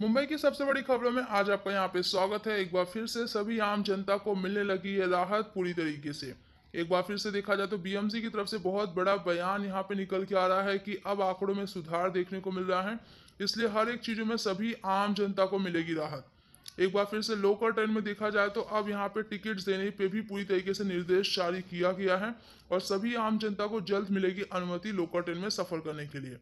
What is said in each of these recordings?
मुंबई की सबसे बड़ी खबरों में आज आपका यहाँ पे स्वागत है एक बार फिर से सभी आम जनता को मिलने लगी है राहत पूरी तरीके से एक बार फिर से देखा जाए तो बीएमसी की तरफ से बहुत बड़ा बयान यहाँ पे निकल के आ रहा है कि अब आंकड़ों में सुधार देखने को मिल रहा है इसलिए हर एक चीज़ों में सभी आम जनता को मिलेगी राहत एक बार फिर से लोकल ट्रेन में देखा जाए तो अब यहाँ पे टिकट्स देने पे भी पूरी तरीके से निर्देश जारी किया गया है और सभी आम जनता को जल्द मिलेगी अनुमति लोकल ट्रेन में सफर करने के लिए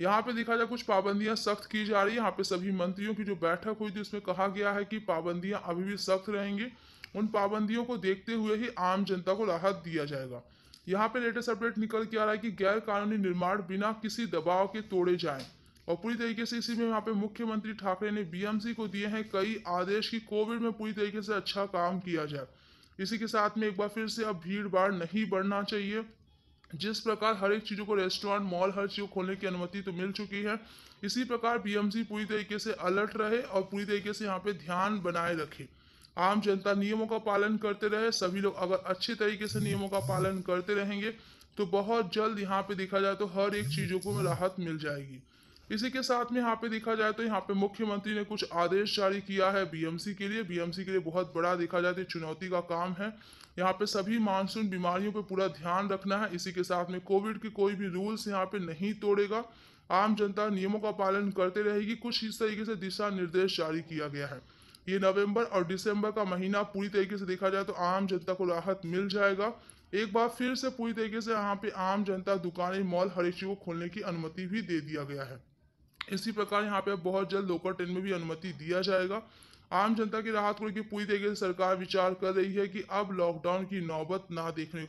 यहाँ पे देखा जाए कुछ पाबंदियां सख्त की जा रही है यहाँ पे सभी मंत्रियों की जो बैठक हुई थी उसमें कहा गया है कि पाबंदियां अभी भी सख्त रहेंगी उन पाबंदियों को देखते हुए ही आम जनता को राहत दिया जाएगा यहाँ पे लेटेस्ट अपडेट निकल के आ रहा है कि गैर कानूनी निर्माण बिना किसी दबाव के तोड़े जाए और पूरी तरीके से इसी में यहाँ पे मुख्यमंत्री ठाकरे ने बीएमसी को दिए हैं कई आदेश की कोविड में पूरी तरीके से अच्छा काम किया जाए इसी के साथ में एक बार फिर से अब भीड़ भाड़ नहीं बढ़ना चाहिए जिस प्रकार हर एक चीज़ों को रेस्टोरेंट मॉल हर चीज़ को खोलने की अनुमति तो मिल चुकी है इसी प्रकार बीएमसी पूरी तरीके से अलर्ट रहे और पूरी तरीके से यहाँ पे ध्यान बनाए रखे आम जनता नियमों का पालन करते रहे सभी लोग अगर अच्छे तरीके से नियमों का पालन करते रहेंगे तो बहुत जल्द यहाँ पे देखा जाए तो हर एक चीज़ों को राहत मिल जाएगी इसी के साथ में यहाँ पे देखा जाए तो यहाँ पे मुख्यमंत्री ने कुछ आदेश जारी किया है बीएमसी के लिए बीएमसी के लिए बहुत बड़ा देखा जाए तो चुनौती का काम है यहाँ पे सभी मानसून बीमारियों पे पूरा ध्यान रखना है इसी के साथ में कोविड के कोई भी रूल्स यहाँ पे नहीं तोड़ेगा आम जनता नियमों का पालन करते रहेगी कुछ इस तरीके से दिशा निर्देश जारी किया गया है ये नवंबर और दिसंबर का महीना पूरी तरीके से देखा जाए तो आम जनता को राहत मिल जाएगा एक बार फिर से पूरी तरीके से यहाँ पे आम जनता दुकानें मॉल हर एक चीज को खोलने की अनुमति भी दे दिया गया है इसी प्रकार यहाँ पे बहुत जल्द लोकल ट्रेन में भी अनुमति दिया जाएगा आम जनता की राहत को लेकर पूरी तरीके से सरकार विचार कर रही है कि अब लॉकडाउन की नौबत ना देखने